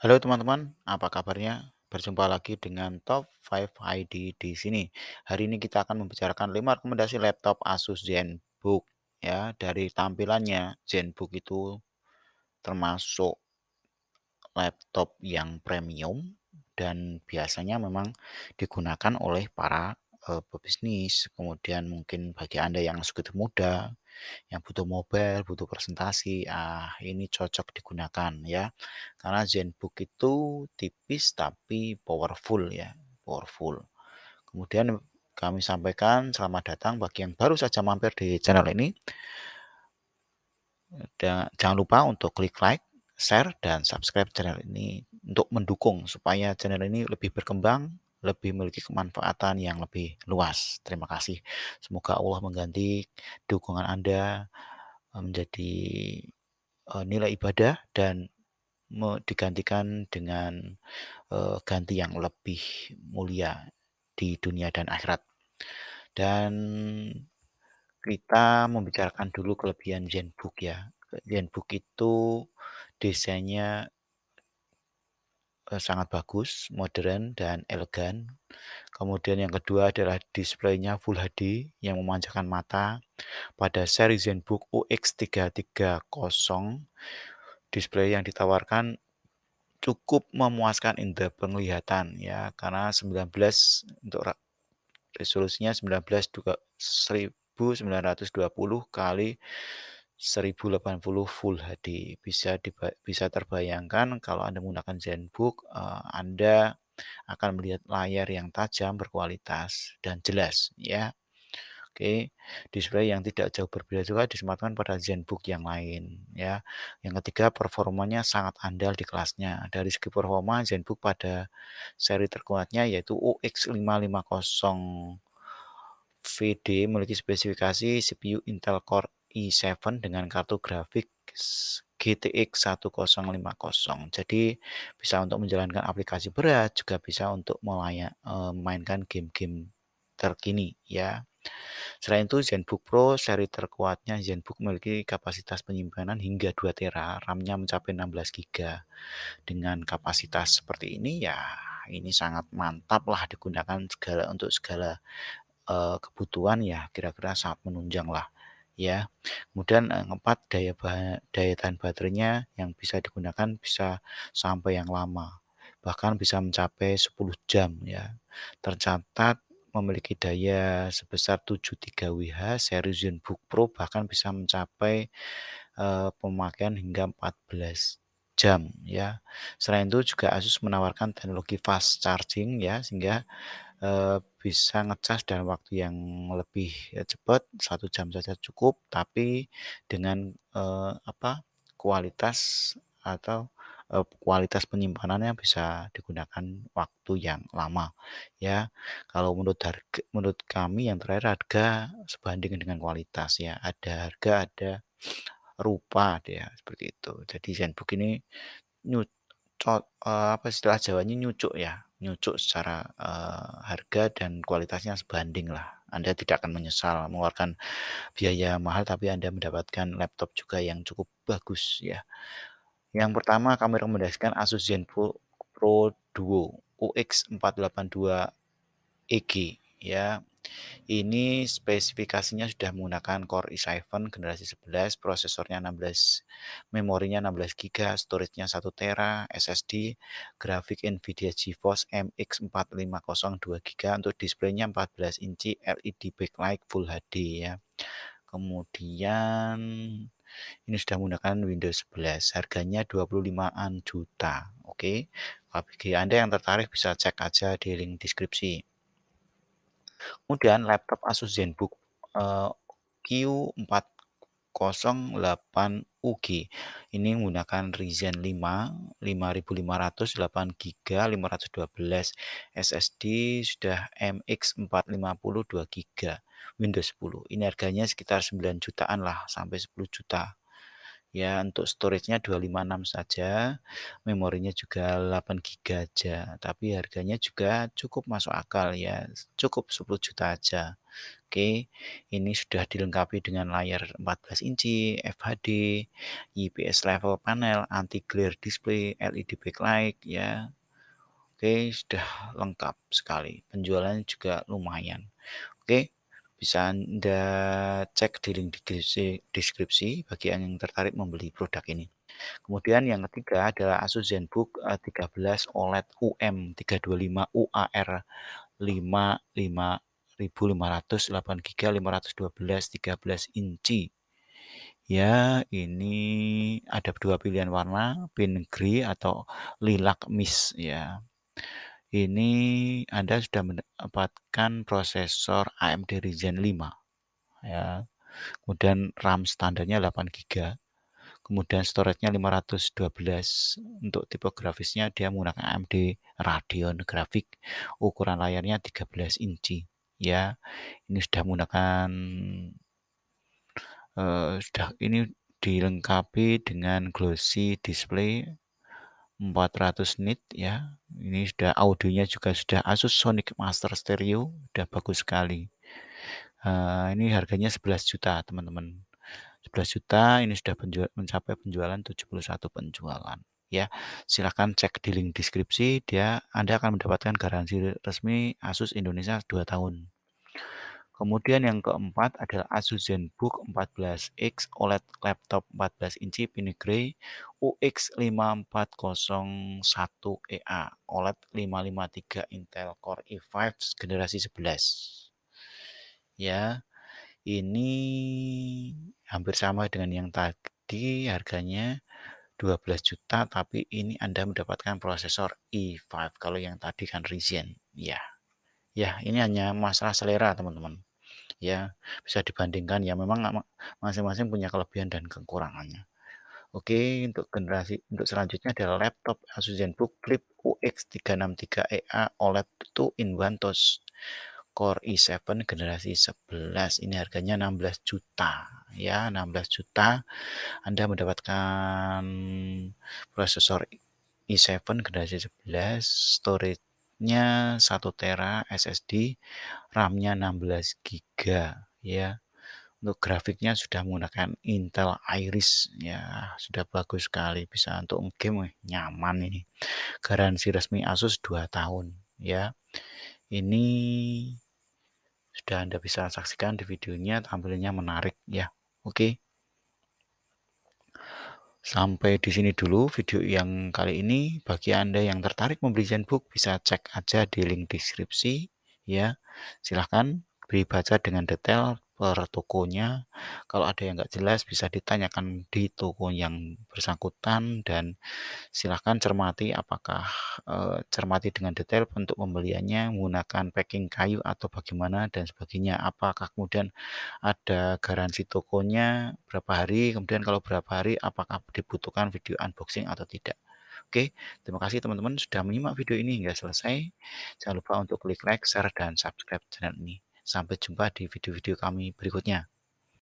Halo teman-teman, apa kabarnya? Berjumpa lagi dengan Top 5 ID di sini. Hari ini kita akan membicarakan 5 rekomendasi laptop Asus ZenBook ya. Dari tampilannya ZenBook itu termasuk laptop yang premium dan biasanya memang digunakan oleh para eh, pebisnis. Kemudian mungkin bagi Anda yang segitu muda yang butuh mobile, butuh presentasi, ah ini cocok digunakan ya. Karena ZenBook itu tipis tapi powerful ya, powerful. Kemudian kami sampaikan selamat datang bagi yang baru saja mampir di channel ini. Dan jangan lupa untuk klik like, share, dan subscribe channel ini untuk mendukung supaya channel ini lebih berkembang lebih memiliki kemanfaatan yang lebih luas. Terima kasih. Semoga Allah mengganti dukungan Anda eh, menjadi eh, nilai ibadah dan digantikan dengan eh, ganti yang lebih mulia di dunia dan akhirat. Dan kita membicarakan dulu kelebihan Zenbook ya. Zenbook itu desainnya Eh, sangat bagus, modern dan elegan. Kemudian yang kedua adalah displaynya Full HD yang memanjakan mata pada seri ZenBook UX330. Display yang ditawarkan cukup memuaskan untuk penglihatan ya karena 19 untuk resolusinya 19 juga 1920 kali 1080 Full HD. Bisa bisa terbayangkan kalau Anda menggunakan ZenBook, eh, Anda akan melihat layar yang tajam, berkualitas dan jelas ya. Oke, display yang tidak jauh berbeda juga disematkan pada ZenBook yang lain ya. Yang ketiga, performanya sangat andal di kelasnya. Dari segi performa ZenBook pada seri terkuatnya yaitu ux 550 VD memiliki spesifikasi CPU Intel Core i7 e dengan kartu grafik GTX 1050. Jadi bisa untuk menjalankan aplikasi berat, juga bisa untuk memainkan eh, game-game terkini ya. Selain itu ZenBook Pro seri terkuatnya ZenBook memiliki kapasitas penyimpanan hingga 2 tera, RAM-nya mencapai 16 GB. Dengan kapasitas seperti ini ya ini sangat mantap lah digunakan segala untuk segala uh, kebutuhan ya kira-kira saat menunjang lah ya. Kemudian yang eh, keempat daya daya tahan baterainya yang bisa digunakan bisa sampai yang lama. Bahkan bisa mencapai 10 jam ya. Tercatat memiliki daya sebesar 73 WH, seri ZenBook Pro bahkan bisa mencapai uh, pemakaian hingga 14 jam ya. Selain itu juga Asus menawarkan teknologi fast charging ya sehingga uh, bisa ngecas dalam waktu yang lebih eh, cepat satu jam saja cukup tapi dengan eh, apa kualitas atau eh, kualitas penyimpanannya bisa digunakan waktu yang lama ya kalau menurut harga menurut kami yang terakhir harga sebanding dengan kualitas ya ada harga ada rupa dia ya, seperti itu jadi Zenbook ini uh, apa istilah Jawanya nyucuk ya, nyucuk secara uh, harga dan kualitasnya sebanding lah. Anda tidak akan menyesal mengeluarkan biaya mahal tapi Anda mendapatkan laptop juga yang cukup bagus ya. Yang pertama kami rekomendasikan Asus ZenFone Pro Duo UX482 EG ya. Ini spesifikasinya sudah menggunakan Core i7 generasi 11, prosesornya 16, memorinya 16 GB, storage-nya 1 TB, SSD, grafik Nvidia GeForce MX 450 2 GB untuk display-nya displaynya 14 inci LED backlight Full HD ya. Kemudian ini sudah menggunakan Windows 11 harganya 25an juta oke okay? bagi Anda yang tertarik bisa cek aja di link deskripsi Kemudian laptop Asus ZenBook eh, Q408UG. Ini menggunakan Ryzen 5 5500 8 GB 512 SSD sudah MX450 2 GB Windows 10. Ini harganya sekitar 9 jutaan lah sampai 10 juta ya untuk storage-nya 256 saja, memorinya juga 8 GB aja, tapi harganya juga cukup masuk akal ya, cukup 10 juta aja. Oke, ini sudah dilengkapi dengan layar 14 inci, FHD, IPS level panel, anti glare display, LED backlight ya. Oke, sudah lengkap sekali. Penjualannya juga lumayan. Oke, bisa Anda cek di link deskripsi, deskripsi bagi yang tertarik membeli produk ini. Kemudian yang ketiga adalah Asus ZenBook 13 OLED UM325 UAR 55500 8 GB 512 13 inci ya ini ada dua pilihan warna pin grey atau lilac mist ya ini Anda sudah mendapatkan prosesor AMD Ryzen 5 ya. Kemudian RAM standarnya 8 GB. Kemudian storage-nya 512. Untuk tipe grafisnya dia menggunakan AMD Radeon Graphic. Ukuran layarnya 13 inci ya. Ini sudah menggunakan uh, sudah ini dilengkapi dengan glossy display 400 nit ya. Ini sudah audionya juga sudah Asus Sonic Master Stereo, sudah bagus sekali. Uh, ini harganya 11 juta, teman-teman. 11 juta, ini sudah penjual, mencapai penjualan 71 penjualan ya. Silahkan cek di link deskripsi dia Anda akan mendapatkan garansi resmi Asus Indonesia 2 tahun. Kemudian yang keempat adalah Asus ZenBook 14X OLED laptop 14 inci Pini grey UX5401EA OLED 553 Intel Core i5 generasi 11. Ya, ini hampir sama dengan yang tadi harganya 12 juta tapi ini Anda mendapatkan prosesor i5 kalau yang tadi kan Ryzen. Ya. Ya, ini hanya masalah selera, teman-teman ya bisa dibandingkan ya memang masing-masing punya kelebihan dan kekurangannya. Oke, untuk generasi untuk selanjutnya adalah laptop Asus ZenBook Flip UX363EA e OLED 2 in 1 TOS Core i7 generasi 11. Ini harganya 16 juta ya, 16 juta. Anda mendapatkan prosesor i7 generasi 11, storage nya 1 tera SSD, RAM-nya 16 GB ya. Untuk grafiknya sudah menggunakan Intel Iris ya, sudah bagus sekali bisa untuk game nyaman ini. Garansi resmi Asus 2 tahun ya. Ini sudah Anda bisa saksikan di videonya, tampilannya menarik ya. Oke. Sampai di sini dulu video yang kali ini. Bagi Anda yang tertarik membeli Zenbook bisa cek aja di link deskripsi ya. Silahkan beri baca dengan detail per eh, tokonya. Kalau ada yang nggak jelas bisa ditanyakan di toko yang bersangkutan dan silahkan cermati apakah e, cermati dengan detail untuk pembeliannya menggunakan packing kayu atau bagaimana dan sebagainya. Apakah kemudian ada garansi tokonya berapa hari, kemudian kalau berapa hari apakah dibutuhkan video unboxing atau tidak. Oke, terima kasih teman-teman sudah menyimak video ini hingga selesai. Jangan lupa untuk klik like, share, dan subscribe channel ini. Sampai jumpa di video-video kami berikutnya.